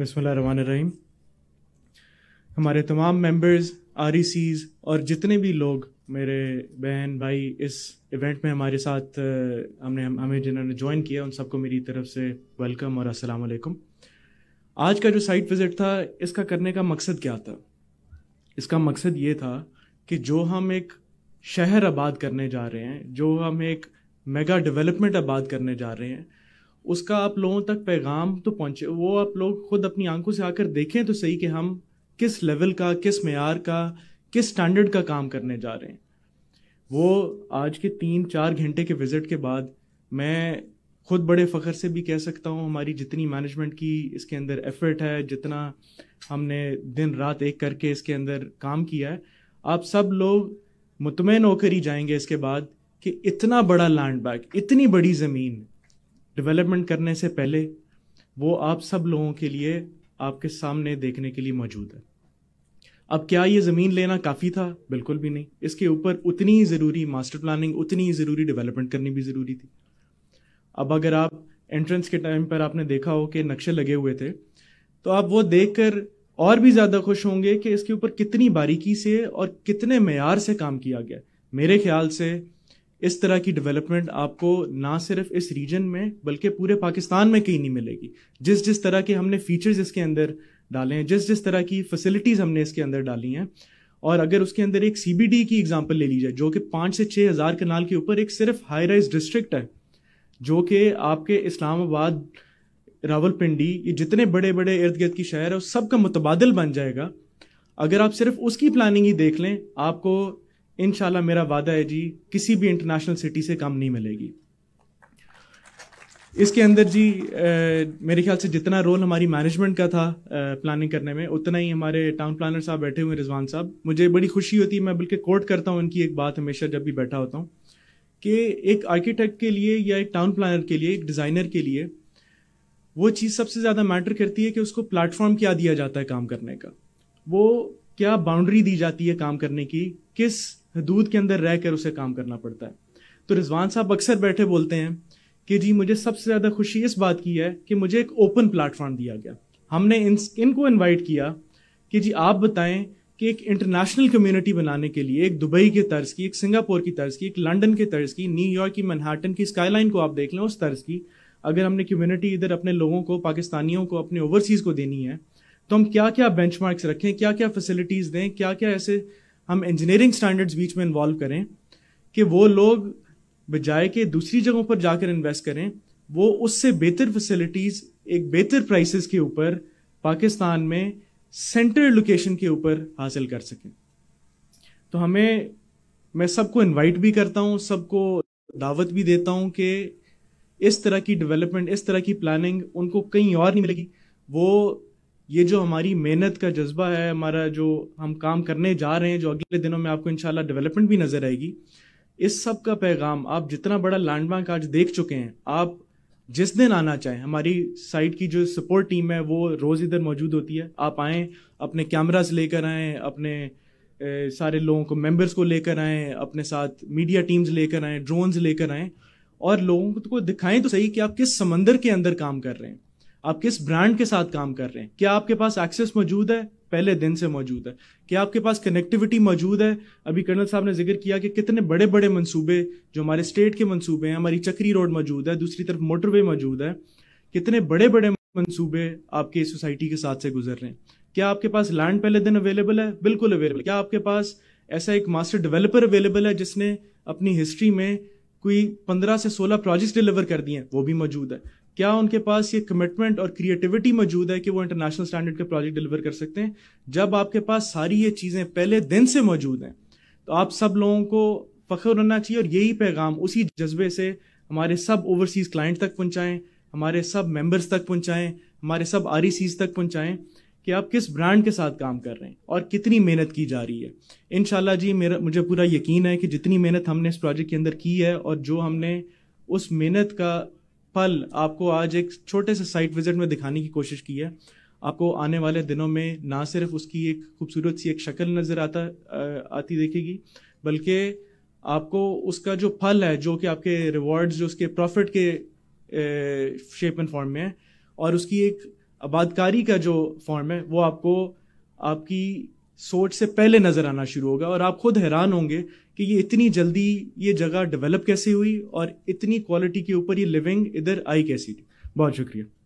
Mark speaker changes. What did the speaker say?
Speaker 1: रहीम हमारे तमाम members are e और जितने भी लोग मेरे बहन भाई इस इवेंट में हमारे साथ हमने हमें जिन्होंने ज्वाइन किया उन सबको मेरी तरफ से वेलकम और अस्सलाम वालेकुम आज का जो साइट विज़िट था इसका करने का मकसद क्या था इसका मकसद ये था कि जो हम एक शहर आबाद करने जा रहे हैं जो हम एक मेगा डेवलपमेंट आबाद करने जा रहे हैं उसका आप लोगों तक पैगाम तो पहुँचे वो आप लोग खुद अपनी आंखों से आकर देखें तो सही कि हम किस लेवल का किस मैार का किस स्टैंडर्ड का काम करने जा रहे हैं वो आज के तीन चार घंटे के विज़िट के बाद मैं खुद बड़े फ़ख्र से भी कह सकता हूँ हमारी जितनी मैनेजमेंट की इसके अंदर एफर्ट है जितना हमने दिन रात एक करके इसके अंदर काम किया है आप सब लोग मुतमिन होकर ही जाएंगे इसके बाद कि इतना बड़ा लैंड बैग इतनी बड़ी ज़मीन डेवलपमेंट करने से पहले वो आप सब लोगों के लिए आपके सामने देखने के लिए मौजूद है अब क्या ये ज़मीन लेना काफ़ी था बिल्कुल भी नहीं इसके ऊपर उतनी ही ज़रूरी मास्टर प्लानिंग उतनी ही ज़रूरी डेवलपमेंट करनी भी ज़रूरी थी अब अगर आप एंट्रेंस के टाइम पर आपने देखा हो कि नक्शे लगे हुए थे तो आप वो देख कर और भी ज़्यादा खुश होंगे कि इसके ऊपर कितनी बारीकी से और कितने मैार से काम किया गया मेरे ख्याल से इस तरह की डेवलपमेंट आपको ना सिर्फ इस रीजन में बल्कि पूरे पाकिस्तान में कहीं नहीं मिलेगी जिस जिस तरह के हमने फीचर्स इसके अंदर डाले हैं जिस जिस तरह की फैसिलिटीज़ हमने इसके अंदर डाली हैं और अगर उसके अंदर एक सी की एग्जाम्पल ले ली जाए जो कि पाँच से छः हज़ार कनाल के ऊपर एक सिर्फ हाई राइज डिस्ट्रिक्ट है जो कि आपके इस्लामाबाद रावलपिंडी ये जितने बड़े बड़े इर्द गिर्द की शहर है उस सब का मुतबादल बन जाएगा अगर आप सिर्फ उसकी प्लानिंग ही देख लें आपको इन मेरा वादा है जी किसी भी इंटरनेशनल सिटी से कम नहीं मिलेगी इसके अंदर जी आ, मेरे ख्याल से जितना रोल हमारी मैनेजमेंट का था प्लानिंग करने में उतना ही हमारे टाउन प्लानर साहब बैठे हुए रिजवान साहब मुझे बड़ी खुशी होती है मैं बल्कि कोट करता हूँ उनकी एक बात हमेशा जब भी बैठा होता हूँ कि एक आर्किटेक्ट के लिए या एक टाउन प्लानर के लिए एक डिज़ाइनर के लिए वो चीज़ सबसे ज़्यादा मैटर करती है कि उसको प्लेटफॉर्म क्या दिया जाता है काम करने का वो क्या बाउंड्री दी जाती है काम करने की किस हदूद के अंदर रह कर उसे काम करना पड़ता है तो रिजवान साहब अक्सर बैठे बोलते हैं कि जी मुझे सबसे ज़्यादा खुशी इस बात की है कि मुझे एक ओपन प्लेटफॉर्म दिया गया हमने इन इनको इनवाइट किया कि जी आप बताएं कि एक इंटरनेशनल कम्युनिटी बनाने के लिए एक दुबई के तर्ज की एक सिंगापुर की तर्ज की एक लंदन के तर्ज की न्यूयॉर्क की मनहाटन की स्काईलाइन को आप देख लें उस तर्ज की अगर हमने कम्युनिटी इधर अपने लोगों को पाकिस्तानियों को अपने ओवरसीज़ को देनी है तो हम क्या क्या बेंचमार्क्स रखें क्या क्या फैसिलिटीज़ दें क्या क्या ऐसे हम इंजीनियरिंग स्टैंडर्ड्स बीच में इन्वॉल्व करें कि वो लोग बजाय के दूसरी जगहों पर जाकर इन्वेस्ट करें वो उससे बेहतर फैसिलिटीज़ एक बेहतर प्राइसेस के ऊपर पाकिस्तान में सेंट्रल लोकेशन के ऊपर हासिल कर सकें तो हमें मैं सबको इनवाइट भी करता हूँ सबको दावत भी देता हूँ कि इस तरह की डेवलपमेंट इस तरह की प्लानिंग उनको कहीं और नहीं मिलेगी वो ये जो हमारी मेहनत का जज्बा है हमारा जो हम काम करने जा रहे हैं जो अगले दिनों में आपको इनशाला डेवलपमेंट भी नज़र आएगी इस सब का पैगाम आप जितना बड़ा लैंडमार्क आज देख चुके हैं आप जिस दिन आना चाहें हमारी साइट की जो सपोर्ट टीम है वो रोज़ इधर मौजूद होती है आप आए अपने कैमराज लेकर आए अपने ए, सारे लोगों को मेंबर्स को लेकर आए अपने साथ मीडिया टीम्स लेकर आए ड्रोन्स लेकर आए और लोगों को तो दिखाएं तो सही कि आप किस समंदर के अंदर काम कर रहे हैं आप किस ब्रांड के साथ काम कर रहे हैं क्या आपके पास एक्सेस मौजूद है पहले दिन से मौजूद है क्या आपके पास कनेक्टिविटी मौजूद है अभी कर्नल साहब ने जिक्र किया कि कितने बड़े बड़े मंसूबे जो हमारे स्टेट के मंसूबे हैं हमारी चक्री रोड मौजूद है दूसरी तरफ मोटरवे मौजूद है कितने बड़े बड़े मंसूबे आपके सोसाइटी के साथ से गुजर रहे हैं क्या आपके पास लैंड पहले दिन अवेलेबल है बिल्कुल अवेलेबल क्या आपके पास ऐसा एक मास्टर डेवलपर अवेलेबल है जिसने अपनी हिस्ट्री में कोई पंद्रह से सोलह प्रोजेक्ट्स डिलीवर कर दिए हैं वो भी मौजूद है क्या उनके पास ये कमिटमेंट और क्रिएटिविटी मौजूद है कि वो इंटरनेशनल स्टैंडर्ड के प्रोजेक्ट डिलीवर कर सकते हैं जब आपके पास सारी ये चीज़ें पहले दिन से मौजूद हैं तो आप सब लोगों को फ़ख्र होना चाहिए और यही पैगाम उसी जज्बे से हमारे सब ओवरसीज़ क्लाइंट तक पहुंचाएं हमारे सब मेम्बर्स तक पहुंचाएं हमारे सब आर e तक पहुंचाएं कि आप किस ब्रांड के साथ काम कर रहे हैं और कितनी मेहनत की जा रही है इन जी मेरा मुझे पूरा यकीन है कि जितनी मेहनत हमने इस प्रोजेक्ट के अंदर की है और जो हमने उस मेहनत का पल आपको आज एक छोटे से साइट विजिट में दिखाने की कोशिश की है आपको आने वाले दिनों में ना सिर्फ उसकी एक खूबसूरत सी एक शक्ल नज़र आता आती देखेगी बल्कि आपको उसका जो फल है जो कि आपके रिवॉर्ड्स जो उसके प्रॉफिट के शेप एंड फॉर्म में है और उसकी एक आबादकारी का जो फॉर्म है वो आपको आपकी सोच से पहले नज़र आना शुरू होगा और आप खुद हैरान होंगे कि ये इतनी जल्दी ये जगह डेवलप कैसे हुई और इतनी क्वालिटी के ऊपर ये लिविंग इधर आई कैसी थी बहुत शुक्रिया